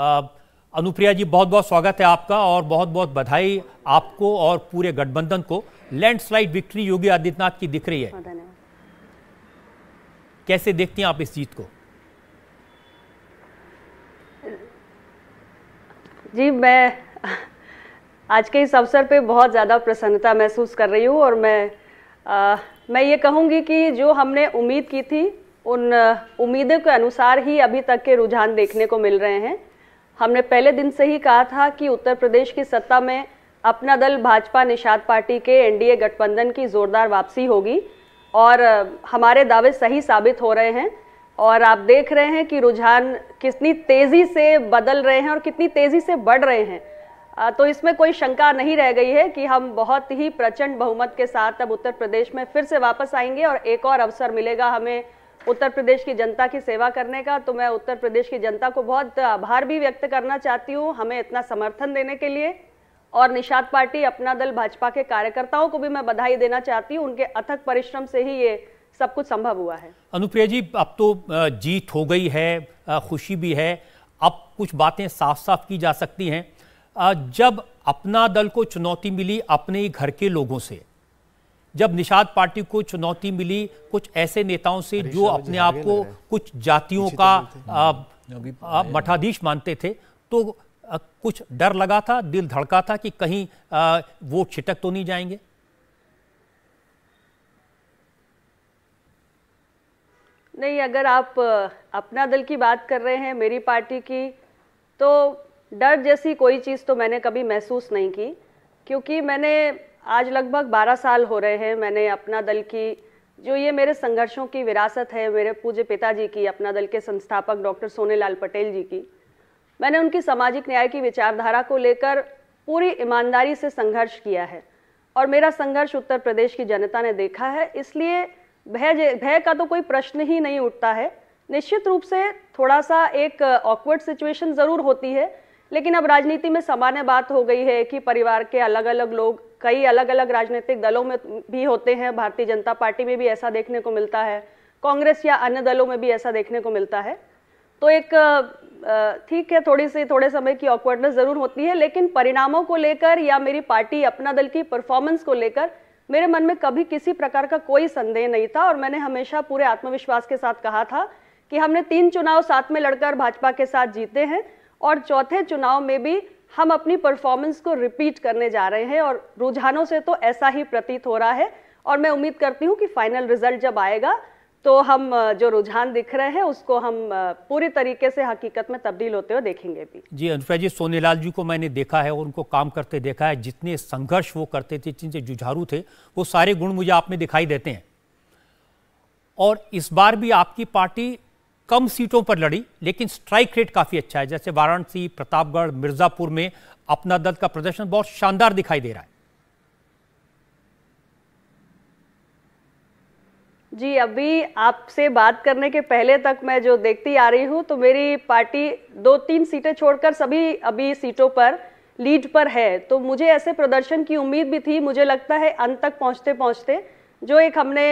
अनुप्रिया जी बहुत बहुत स्वागत है आपका और बहुत बहुत बधाई आपको और पूरे गठबंधन को लैंडस्लाइड विक्ट्री योगी आदित्यनाथ की दिख रही है कैसे देखती हैं आप इस जीत को जी मैं आज के इस अवसर पे बहुत ज़्यादा प्रसन्नता महसूस कर रही हूँ और मैं आ, मैं ये कहूँगी कि जो हमने उम्मीद की थी उन उम्मीदों के अनुसार ही अभी तक के रुझान देखने को मिल रहे हैं हमने पहले दिन से ही कहा था कि उत्तर प्रदेश की सत्ता में अपना दल भाजपा निषाद पार्टी के एनडीए गठबंधन की ज़ोरदार वापसी होगी और हमारे दावे सही साबित हो रहे हैं और आप देख रहे हैं कि रुझान कितनी तेज़ी से बदल रहे हैं और कितनी तेज़ी से बढ़ रहे हैं तो इसमें कोई शंका नहीं रह गई है कि हम बहुत ही प्रचंड बहुमत के साथ अब उत्तर प्रदेश में फिर से वापस आएंगे और एक और अवसर मिलेगा हमें उत्तर प्रदेश की जनता की सेवा करने का तो मैं उत्तर प्रदेश की जनता को बहुत आभार भी व्यक्त करना चाहती हूँ हमें इतना समर्थन देने के लिए और निषाद पार्टी अपना दल भाजपा के कार्यकर्ताओं को भी मैं बधाई देना चाहती हूँ उनके अथक परिश्रम से ही ये सब कुछ संभव हुआ है अनुप्रिया जी अब तो जीत हो गई है खुशी भी है अब कुछ बातें साफ साफ की जा सकती हैं जब अपना दल को चुनौती मिली अपने ही घर के लोगों से जब निषाद पार्टी को चुनौती मिली कुछ ऐसे नेताओं से जो अपने आप को कुछ जातियों का मठाधीश मानते थे तो कुछ डर लगा था दिल धड़का था कि कहीं वोट छिटक तो नहीं जाएंगे नहीं अगर आप अपना दल की बात कर रहे हैं मेरी पार्टी की तो डर जैसी कोई चीज़ तो मैंने कभी महसूस नहीं की क्योंकि मैंने आज लगभग 12 साल हो रहे हैं मैंने अपना दल की जो ये मेरे संघर्षों की विरासत है मेरे पूज्य पिताजी की अपना दल के संस्थापक डॉक्टर सोनेलाल पटेल जी की मैंने उनकी सामाजिक न्याय की विचारधारा को लेकर पूरी ईमानदारी से संघर्ष किया है और मेरा संघर्ष उत्तर प्रदेश की जनता ने देखा है इसलिए भय भय का तो कोई प्रश्न ही नहीं उठता है निश्चित रूप से थोड़ा सा एक ऑकवर्ड सिचुएशन ज़रूर होती है लेकिन अब राजनीति में सामान्य बात हो गई है कि परिवार के अलग अलग लोग कई अलग अलग राजनीतिक दलों में भी होते हैं भारतीय जनता पार्टी में भी ऐसा देखने को मिलता है कांग्रेस या अन्य दलों में भी ऐसा देखने को मिलता है तो एक ठीक है थोड़ी सी थोड़े समय की ऑकवर्डनेस ज़रूर होती है लेकिन परिणामों को लेकर या मेरी पार्टी अपना दल की परफॉर्मेंस को लेकर मेरे मन में कभी किसी प्रकार का कोई संदेह नहीं था और मैंने हमेशा पूरे आत्मविश्वास के साथ कहा था कि हमने तीन चुनाव साथ में लड़कर भाजपा के साथ जीते हैं और चौथे चुनाव में भी हम अपनी परफॉर्मेंस को रिपीट करने जा रहे हैं और रुझानों से तो ऐसा ही प्रतीत हो रहा है और मैं उम्मीद करती हूँ कि फाइनल रिजल्ट जब आएगा तो हम जो रुझान दिख रहे हैं उसको हम पूरी तरीके से हकीकत में तब्दील होते हुए देखेंगे भी जी अनुष्का जी सोनेलाल जी को मैंने देखा है और उनको काम करते देखा है जितने संघर्ष वो करते थे जिनसे जुझारू थे वो सारे गुण मुझे आप में दिखाई देते हैं और इस बार भी आपकी पार्टी कम सीटों पर लड़ी लेकिन स्ट्राइक रेट काफ़ी अच्छा है जैसे वाराणसी प्रतापगढ़ मिर्ज़ापुर में अपना दल का प्रदर्शन बहुत शानदार दिखाई दे रहा है जी अभी आपसे बात करने के पहले तक मैं जो देखती आ रही हूं तो मेरी पार्टी दो तीन सीटें छोड़कर सभी अभी सीटों पर लीड पर है तो मुझे ऐसे प्रदर्शन की उम्मीद भी थी मुझे लगता है अंत तक पहुंचते पहुंचते जो एक हमने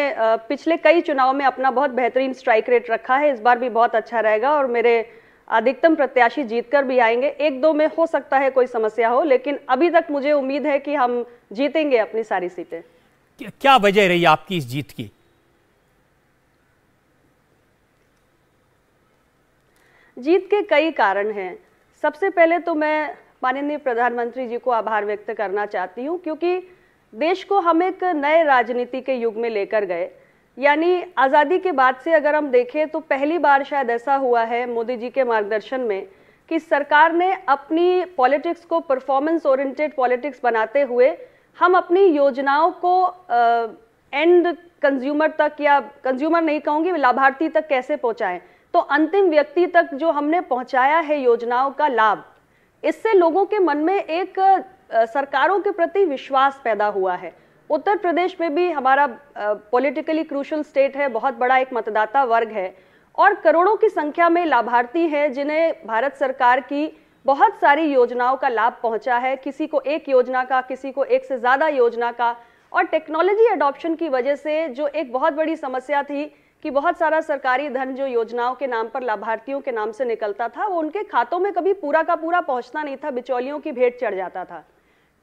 पिछले कई चुनाव में अपना बहुत बेहतरीन स्ट्राइक रेट रखा है इस बार भी बहुत अच्छा रहेगा और मेरे अधिकतम प्रत्याशी जीतकर भी आएंगे एक दो में हो सकता है कोई समस्या हो लेकिन अभी तक मुझे उम्मीद है कि हम जीतेंगे अपनी सारी सीटें क्या वजह रही आपकी इस जीत की जीत के कई कारण हैं सबसे पहले तो मैं माननीय प्रधानमंत्री जी को आभार व्यक्त करना चाहती हूँ क्योंकि देश को हम एक नए राजनीति के युग में लेकर गए यानी आज़ादी के बाद से अगर हम देखें तो पहली बार शायद ऐसा हुआ है मोदी जी के मार्गदर्शन में कि सरकार ने अपनी पॉलिटिक्स को परफॉर्मेंस ओरिएंटेड पॉलिटिक्स बनाते हुए हम अपनी योजनाओं को एंड कंज्यूमर तक या कंज्यूमर नहीं कहूँगी लाभार्थी तक कैसे पहुँचाएँ तो अंतिम व्यक्ति तक जो हमने पहुँचाया है योजनाओं का लाभ इससे लोगों के मन में एक सरकारों के प्रति विश्वास पैदा हुआ है उत्तर प्रदेश में भी हमारा पॉलिटिकली क्रूशल स्टेट है बहुत बड़ा एक मतदाता वर्ग है और करोड़ों की संख्या में लाभार्थी हैं जिन्हें भारत सरकार की बहुत सारी योजनाओं का लाभ पहुंचा है किसी को एक योजना का किसी को एक से ज़्यादा योजना का और टेक्नोलॉजी अडॉप्शन की वजह से जो एक बहुत बड़ी समस्या थी कि बहुत सारा सरकारी धन जो योजनाओं के नाम पर लाभार्थियों के नाम से निकलता था वो उनके खातों में कभी पूरा का पूरा पहुंचता नहीं था बिचौलियों की भेंट चढ़ जाता था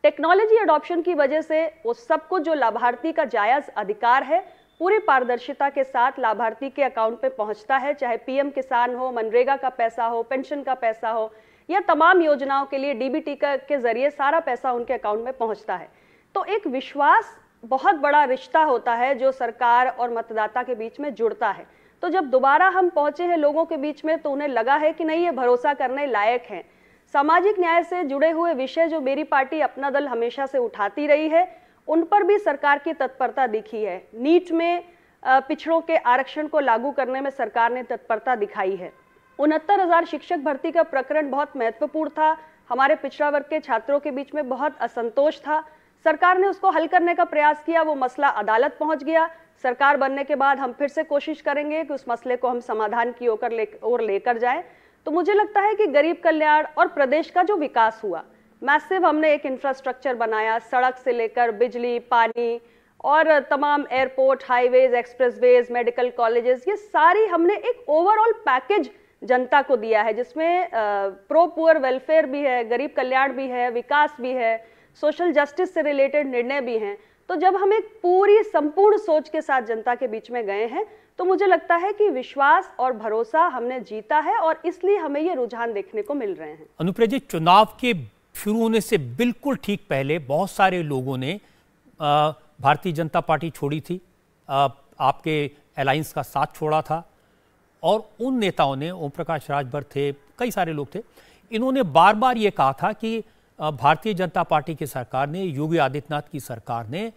टेक्नोलॉजी अडॉप्शन की वजह से वो सबको जो लाभार्थी का जायज अधिकार है पूरी पारदर्शिता के साथ लाभार्थी के अकाउंट पे पहुंचता है चाहे पीएम किसान हो मनरेगा का पैसा हो पेंशन का पैसा हो या तमाम योजनाओं के लिए डीबीटी का के जरिए सारा पैसा उनके अकाउंट में पहुंचता है तो एक विश्वास बहुत बड़ा रिश्ता होता है जो सरकार और मतदाता के बीच में जुड़ता है तो जब दोबारा हम पहुंचे हैं लोगों के बीच में तो उन्हें लगा है कि नहीं ये भरोसा करने लायक हैं सामाजिक न्याय से जुड़े हुए विषय जो मेरी पार्टी अपना दल हमेशा से उठाती रही है उन पर भी सरकार की तत्परता दिखी है नीट में पिछड़ों के आरक्षण को लागू करने में सरकार ने तत्परता दिखाई है उनहत्तर हजार शिक्षक भर्ती का प्रकरण बहुत महत्वपूर्ण था हमारे पिछड़ा वर्ग के छात्रों के बीच में बहुत असंतोष था सरकार ने उसको हल करने का प्रयास किया वो मसला अदालत पहुंच गया सरकार बनने के बाद हम फिर से कोशिश करेंगे कि उस मसले को हम समाधान की ओर ले, लेकर जाएं तो मुझे लगता है कि गरीब कल्याण और प्रदेश का जो विकास हुआ मैसिव हमने एक इंफ्रास्ट्रक्चर बनाया सड़क से लेकर बिजली पानी और तमाम airport highways expressways medical colleges ये सारी हमने एक ओवरऑल पैकेज जनता को दिया है जिसमें प्रो पुअर वेलफेयर भी है गरीब कल्याण भी है विकास भी है सोशल जस्टिस से रिलेटेड निर्णय भी हैं तो जब हम एक पूरी संपूर्ण सोच के साथ जनता के बीच में गए हैं तो मुझे लगता है कि विश्वास और भरोसा हमने जीता है और इसलिए हमें ये रुझान देखने को मिल रहे हैं अनुप्रिया जी चुनाव के शुरू होने से बिल्कुल ठीक पहले बहुत सारे लोगों ने भारतीय जनता पार्टी छोड़ी थी आपके अलायंस का साथ छोड़ा था और उन नेताओं ने ओम प्रकाश राजभर थे कई सारे लोग थे इन्होंने बार बार ये कहा था कि भारतीय जनता पार्टी की सरकार ने योगी आदित्यनाथ की सरकार ने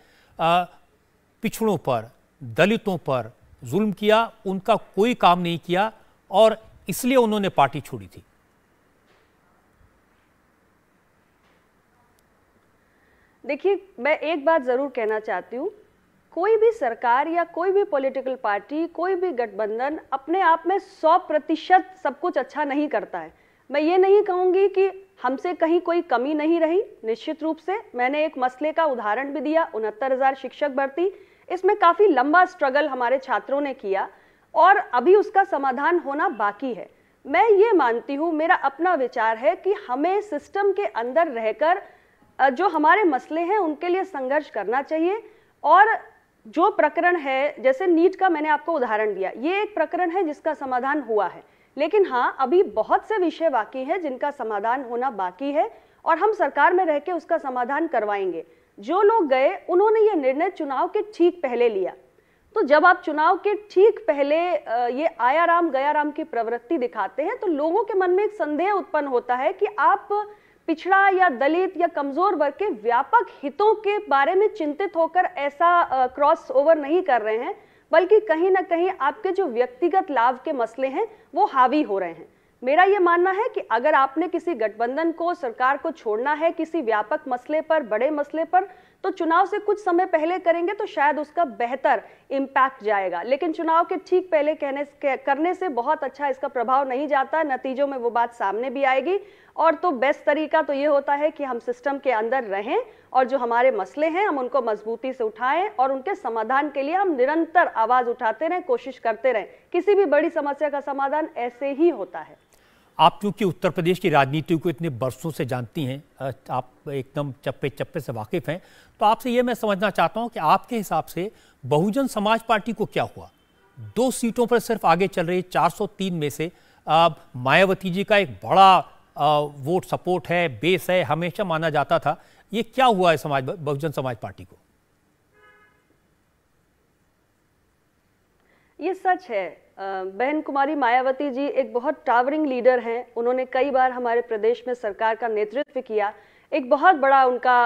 पिछड़ों पर दलितों पर जुल्म किया उनका कोई काम नहीं किया और इसलिए उन्होंने पार्टी छोड़ी थी देखिए मैं एक बात ज़रूर कहना चाहती हूं कोई भी सरकार या कोई भी पॉलिटिकल पार्टी कोई भी गठबंधन अपने आप में सौ प्रतिशत सब कुछ अच्छा नहीं करता है मैं ये नहीं कहूंगी कि हमसे कहीं कोई कमी नहीं रही निश्चित रूप से मैंने एक मसले का उदाहरण भी दिया उनहत्तर हज़ार शिक्षक भर्ती इसमें काफ़ी लंबा स्ट्रगल हमारे छात्रों ने किया और अभी उसका समाधान होना बाकी है मैं ये मानती हूँ मेरा अपना विचार है कि हमें सिस्टम के अंदर रहकर जो हमारे मसले हैं उनके लिए संघर्ष करना चाहिए और जो प्रकरण है जैसे नीट का मैंने आपको उदाहरण दिया ये एक प्रकरण है जिसका समाधान हुआ है लेकिन हाँ अभी बहुत से विषय बाकी हैं जिनका समाधान होना बाकी है और हम सरकार में रह के उसका समाधान करवाएंगे जो लोग गए उन्होंने ये निर्णय चुनाव के ठीक पहले लिया तो जब आप चुनाव के ठीक पहले ये आया राम गया राम की प्रवृत्ति दिखाते हैं तो लोगों के मन में एक संदेह उत्पन्न होता है कि आप पिछड़ा या दलित या कमजोर वर्ग के व्यापक हितों के बारे में चिंतित होकर ऐसा क्रॉस ओवर नहीं कर रहे हैं बल्कि कहीं ना कहीं आपके जो व्यक्तिगत लाभ के मसले हैं वो हावी हो रहे हैं मेरा ये मानना है कि अगर आपने किसी गठबंधन को सरकार को छोड़ना है किसी व्यापक मसले पर बड़े मसले पर तो चुनाव से कुछ समय पहले करेंगे तो शायद उसका बेहतर इम्पैक्ट जाएगा लेकिन चुनाव के ठीक पहले कहने करने से बहुत अच्छा इसका प्रभाव नहीं जाता नतीजों में वो बात सामने भी आएगी और तो बेस्ट तरीका तो ये होता है कि हम सिस्टम के अंदर रहें और जो हमारे मसले हैं हम उनको मजबूती से उठाएं और उनके समाधान के लिए हम निरंतर आवाज उठाते रहें कोशिश करते रहें किसी भी बड़ी समस्या का समाधान ऐसे ही होता है आप चूँकि उत्तर प्रदेश की राजनीति को इतने बरसों से जानती हैं आप एकदम चप्पे चप्पे से वाकिफ़ हैं तो आपसे ये मैं समझना चाहता हूँ कि आपके हिसाब से बहुजन समाज पार्टी को क्या हुआ दो सीटों पर सिर्फ आगे चल रही 403 में से मायावती जी का एक बड़ा आ, वोट सपोर्ट है बेस है हमेशा माना जाता था ये क्या हुआ है समाज बहुजन समाज पार्टी को ये सच है बहन कुमारी मायावती जी एक बहुत टावरिंग लीडर हैं उन्होंने कई बार हमारे प्रदेश में सरकार का नेतृत्व किया एक बहुत बड़ा उनका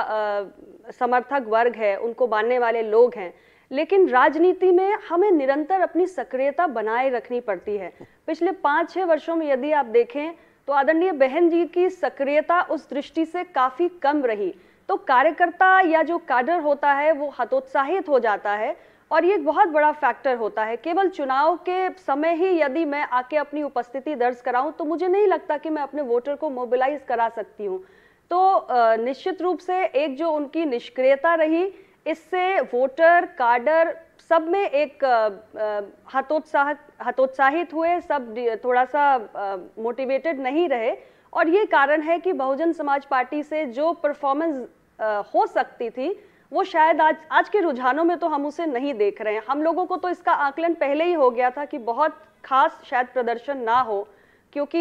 समर्थक वर्ग है उनको मानने वाले लोग हैं लेकिन राजनीति में हमें निरंतर अपनी सक्रियता बनाए रखनी पड़ती है पिछले पाँच छः वर्षों में यदि आप देखें तो आदरणीय बहन जी की सक्रियता उस दृष्टि से काफ़ी कम रही तो कार्यकर्ता या जो काडर होता है वो हतोत्साहित हो जाता है और ये एक बहुत बड़ा फैक्टर होता है केवल चुनाव के समय ही यदि मैं आके अपनी उपस्थिति दर्ज कराऊं तो मुझे नहीं लगता कि मैं अपने वोटर को मोबिलाइज करा सकती हूं तो निश्चित रूप से एक जो उनकी निष्क्रियता रही इससे वोटर कार्डर सब में एक हतोत्साह हतोत्साहित हुए सब थोड़ा सा मोटिवेटेड नहीं रहे और ये कारण है कि बहुजन समाज पार्टी से जो परफॉर्मेंस हो सकती थी वो शायद आज आज के रुझानों में तो हम उसे नहीं देख रहे हैं हम लोगों को तो इसका आकलन पहले ही हो गया था कि बहुत खास शायद प्रदर्शन ना हो क्योंकि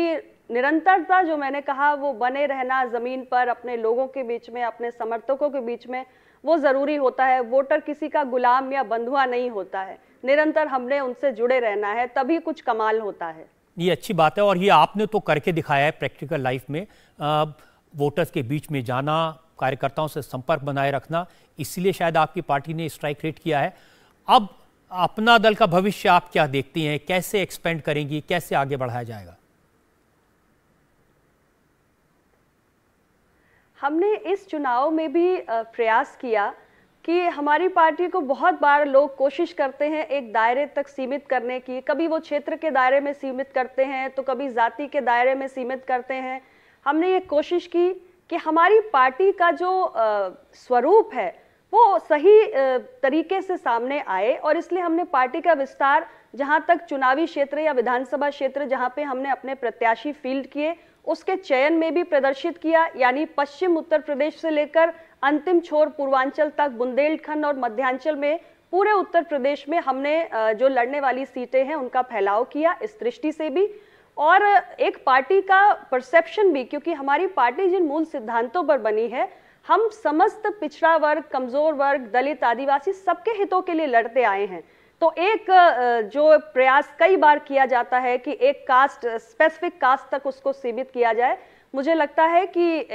निरंतरता जो मैंने कहा वो बने रहना ज़मीन पर अपने लोगों के बीच में अपने समर्थकों के बीच में वो ज़रूरी होता है वोटर किसी का गुलाम या बंधुआ नहीं होता है निरंतर हमने उनसे जुड़े रहना है तभी कुछ कमाल होता है ये अच्छी बात है और ये आपने तो करके दिखाया है प्रैक्टिकल लाइफ में आ, वोटर्स के बीच में जाना कार्यकर्ताओं से संपर्क बनाए रखना इसलिए शायद आपकी पार्टी ने स्ट्राइक रेट किया है अब अपना दल का भविष्य आप क्या देखती हैं कैसे एक्सपेंड करेंगी कैसे आगे बढ़ाया जाएगा हमने इस चुनाव में भी प्रयास किया कि हमारी पार्टी को बहुत बार लोग कोशिश करते हैं एक दायरे तक सीमित करने की कभी वो क्षेत्र के दायरे में सीमित करते हैं तो कभी जाति के दायरे में सीमित करते हैं हमने ये कोशिश की कि हमारी पार्टी का जो स्वरूप है वो सही तरीके से सामने आए और इसलिए हमने पार्टी का विस्तार जहां तक चुनावी क्षेत्र या विधानसभा क्षेत्र जहां पे हमने अपने प्रत्याशी फील्ड किए उसके चयन में भी प्रदर्शित किया यानी पश्चिम उत्तर प्रदेश से लेकर अंतिम छोर पूर्वांचल तक बुंदेलखंड और मध्यांचल में पूरे उत्तर प्रदेश में हमने जो लड़ने वाली सीटें हैं उनका फैलाव किया इस दृष्टि से भी और एक पार्टी का परसेप्शन भी क्योंकि हमारी पार्टी जिन मूल सिद्धांतों पर बनी है हम समस्त पिछड़ा वर्ग कमजोर वर्ग दलित आदिवासी सबके हितों के लिए लड़ते आए हैं तो एक जो प्रयास कई बार किया जाता है कि एक कास्ट स्पेसिफिक कास्ट तक उसको सीमित किया जाए मुझे लगता है कि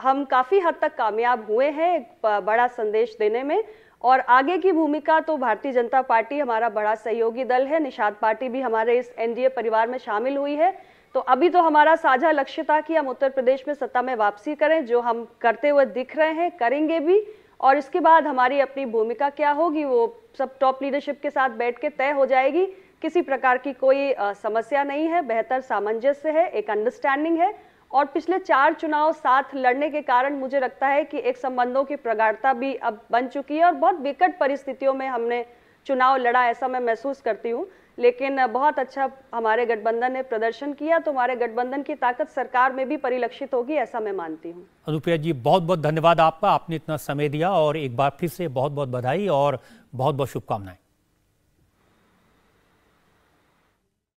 हम काफ़ी हद तक कामयाब हुए हैं एक बड़ा संदेश देने में और आगे की भूमिका तो भारतीय जनता पार्टी हमारा बड़ा सहयोगी दल है निषाद पार्टी भी हमारे इस एनडीए परिवार में शामिल हुई है तो अभी तो हमारा साझा लक्ष्य था कि हम उत्तर प्रदेश में सत्ता में वापसी करें जो हम करते हुए दिख रहे हैं करेंगे भी और इसके बाद हमारी अपनी भूमिका क्या होगी वो सब टॉप लीडरशिप के साथ बैठ के तय हो जाएगी किसी प्रकार की कोई समस्या नहीं है बेहतर सामंजस्य है एक अंडरस्टैंडिंग है और पिछले चार चुनाव साथ लड़ने के कारण मुझे लगता है कि एक संबंधों की प्रगाढ़ता भी अब बन चुकी है और बहुत विकट परिस्थितियों में हमने चुनाव लड़ा ऐसा मैं महसूस करती हूँ लेकिन बहुत अच्छा हमारे गठबंधन ने प्रदर्शन किया तो हमारे गठबंधन की ताकत सरकार में भी परिलक्षित होगी ऐसा मैं मानती हूँ अनुप्रिया जी बहुत बहुत धन्यवाद आपका आपने इतना समय दिया और एक बार फिर से बहुत बहुत बधाई और बहुत बहुत शुभकामनाएं